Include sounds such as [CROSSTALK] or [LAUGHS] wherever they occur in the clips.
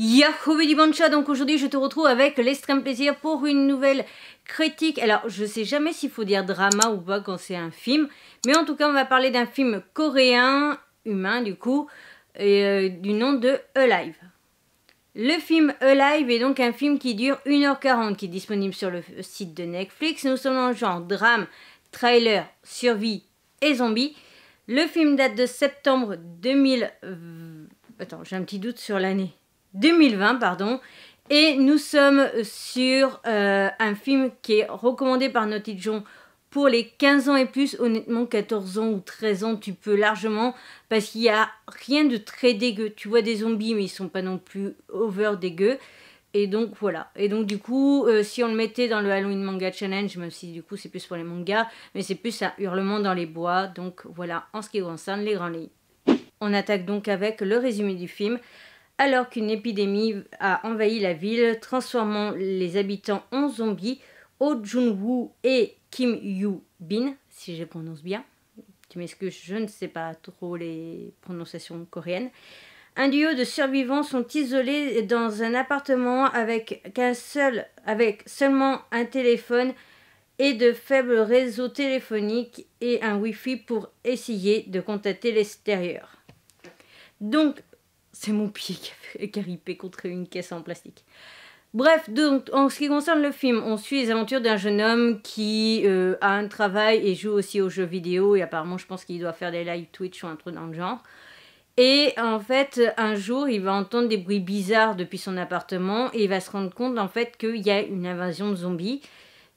Yahoo Bancha, donc aujourd'hui je te retrouve avec l'extrême plaisir pour une nouvelle critique. Alors je sais jamais s'il faut dire drama ou pas quand c'est un film, mais en tout cas on va parler d'un film coréen, humain du coup, euh, du nom de Alive. Le film Alive est donc un film qui dure 1h40, qui est disponible sur le site de Netflix. Nous sommes dans le genre drame, trailer, survie et zombie. Le film date de septembre 2000... Attends, j'ai un petit doute sur l'année. 2020, pardon. Et nous sommes sur euh, un film qui est recommandé par Naughty John pour les 15 ans et plus. Honnêtement, 14 ans ou 13 ans, tu peux largement. Parce qu'il n'y a rien de très dégueu. Tu vois des zombies, mais ils sont pas non plus over dégueu. Et donc voilà. Et donc du coup, euh, si on le mettait dans le Halloween Manga Challenge, même si du coup c'est plus pour les mangas, mais c'est plus un hurlement dans les bois. Donc voilà, en ce qui concerne les grands lits On attaque donc avec le résumé du film alors qu'une épidémie a envahi la ville, transformant les habitants en zombies, Oh Jun-woo et Kim Yu-bin, si je prononce bien, tu m'excuses, je ne sais pas trop les prononciations coréennes, un duo de survivants sont isolés dans un appartement avec, qu'un seul, avec seulement un téléphone et de faibles réseaux téléphoniques et un Wi-Fi pour essayer de contacter l'extérieur. Donc, c'est mon pied [LAUGHS] qui a ripé contre une caisse en plastique. Bref, donc, en ce qui concerne le film, on suit les aventures d'un jeune homme qui euh, a un travail et joue aussi aux jeux vidéo. Et apparemment, je pense qu'il doit faire des live Twitch ou un truc dans le genre. Et en fait, un jour, il va entendre des bruits bizarres depuis son appartement et il va se rendre compte en fait qu'il y a une invasion de zombies.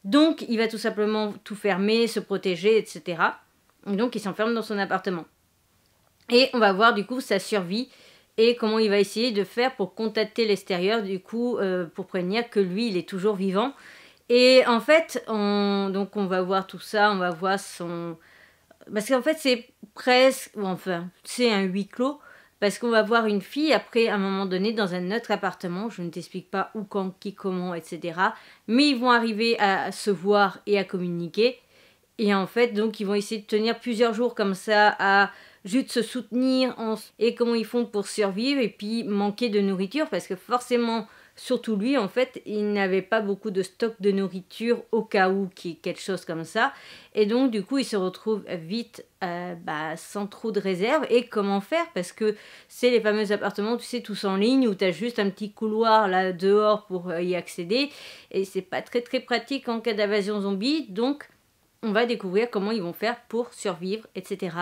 Donc, il va tout simplement tout fermer, se protéger, etc. Donc, il s'enferme dans son appartement. Et on va voir du coup sa survie et comment il va essayer de faire pour contacter l'extérieur, du coup, euh, pour prévenir que lui, il est toujours vivant. Et en fait, on, donc on va voir tout ça, on va voir son... Parce qu'en fait, c'est presque... Enfin, c'est un huis clos, parce qu'on va voir une fille après, à un moment donné, dans un autre appartement. Je ne t'explique pas où, quand, qui, comment, etc. Mais ils vont arriver à se voir et à communiquer. Et en fait, donc, ils vont essayer de tenir plusieurs jours comme ça à juste se soutenir en... et comment ils font pour survivre et puis manquer de nourriture parce que forcément, surtout lui, en fait, il n'avait pas beaucoup de stock de nourriture au cas où, qui quelque chose comme ça. Et donc, du coup, il se retrouve vite euh, bah, sans trop de réserve. Et comment faire Parce que c'est les fameux appartements, tu sais, tous en ligne, où tu as juste un petit couloir là dehors pour euh, y accéder. Et c'est pas très très pratique en cas d'invasion zombie. Donc, on va découvrir comment ils vont faire pour survivre, etc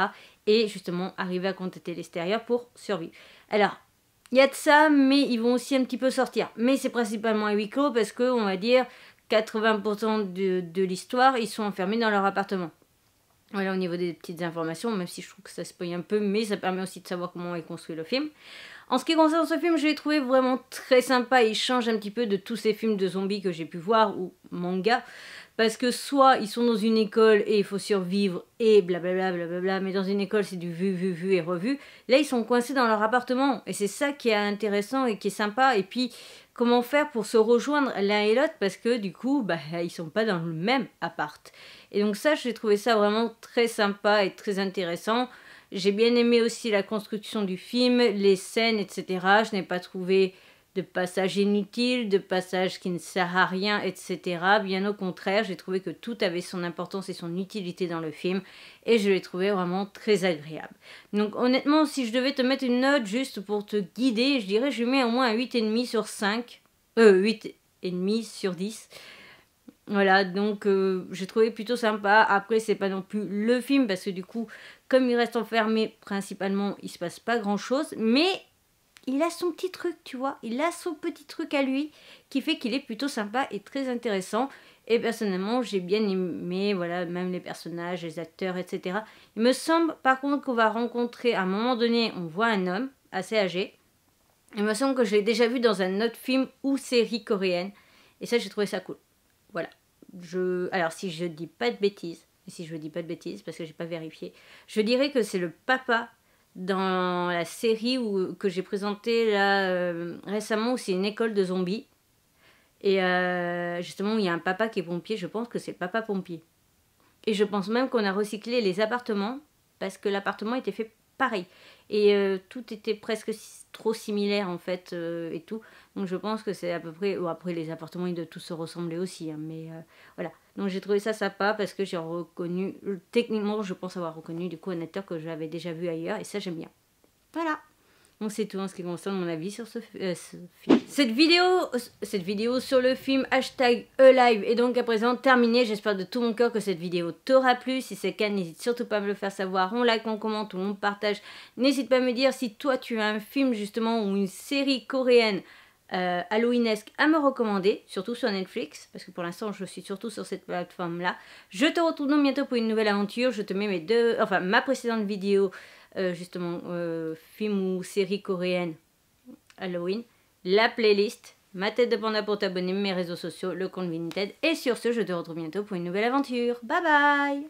et justement arriver à contacter l'extérieur pour survivre. Alors, il y a de ça, mais ils vont aussi un petit peu sortir. Mais c'est principalement à huis clos parce que, on va dire, 80% de, l'histoire, ils sont enfermés dans leur appartement. Voilà au niveau des petites informations, même si je trouve que ça se spoil un peu, mais ça permet aussi de savoir comment est construit le film. En ce qui concerne ce film, je l'ai trouvé vraiment très sympa. Il change un petit peu de tous ces films de zombies que j'ai pu voir ou manga. Parce que soit ils sont dans une école et il faut survivre et blablabla, blablabla mais dans une école c'est du vu, vu, vu et revu. Là ils sont coincés dans leur appartement et c'est ça qui est intéressant et qui est sympa. Et puis comment faire pour se rejoindre l'un et l'autre parce que du coup bah, ils sont pas dans le même appart. Et donc ça j'ai trouvé ça vraiment très sympa et très intéressant. J'ai bien aimé aussi la construction du film, les scènes, etc. Je n'ai pas trouvé de passage inutile, de passage qui ne sert à rien, etc. Bien au contraire, j'ai trouvé que tout avait son importance et son utilité dans le film et je l'ai trouvé vraiment très agréable. Donc honnêtement, si je devais te mettre une note juste pour te guider, je dirais que je mets au moins un 8,5 sur 5, euh 8,5 sur 10. Voilà, donc euh, j'ai trouvé plutôt sympa. Après, c'est pas non plus le film parce que du coup, comme il reste enfermé, principalement, il se passe pas grand chose. Mais il a son petit truc, tu vois. Il a son petit truc à lui qui fait qu'il est plutôt sympa et très intéressant. Et personnellement, j'ai bien aimé, voilà, même les personnages, les acteurs, etc. Il me semble par contre qu'on va rencontrer à un moment donné, on voit un homme assez âgé. Il me semble que je l'ai déjà vu dans un autre film ou série coréenne. Et ça, j'ai trouvé ça cool. Voilà alors si je dis pas de bêtises, si je dis pas de bêtises parce que j'ai pas vérifié, je dirais que c'est le papa dans la série que j'ai présentée là euh, récemment où c'est une école de zombies. Et euh, justement, il y a un papa qui est pompier, je pense que c'est papa pompier. Et je pense même qu'on a recyclé les appartements parce que l'appartement était fait pareil. Et euh, tout était presque trop similaire en fait euh, et tout. Donc je pense que c'est à peu près... Ou après les appartements ils doivent tous se ressembler aussi. Hein, mais euh, voilà. Donc j'ai trouvé ça sympa parce que j'ai reconnu... Techniquement je pense avoir reconnu du coup un acteur que j'avais déjà vu ailleurs et ça j'aime bien. Voilà. On c'est tout en ce qui concerne mon avis sur ce, euh, film. Cette vidéo, euh, cette vidéo sur le film hashtag Alive est donc à présent terminée. J'espère de tout mon cœur que cette vidéo t'aura plu. Si c'est le cas, n'hésite surtout pas à me le faire savoir. On like, on commente, on partage. N'hésite pas à me dire si toi tu as un film justement ou une série coréenne euh, Halloweenesque à me recommander, surtout sur Netflix, parce que pour l'instant je suis surtout sur cette plateforme là. Je te retrouve donc bientôt pour une nouvelle aventure. Je te mets mes deux, enfin ma précédente vidéo euh, justement euh, film ou série coréenne Halloween, la playlist, ma tête de panda pour t'abonner, mes réseaux sociaux, le compte Vinted. Et sur ce, je te retrouve bientôt pour une nouvelle aventure. Bye bye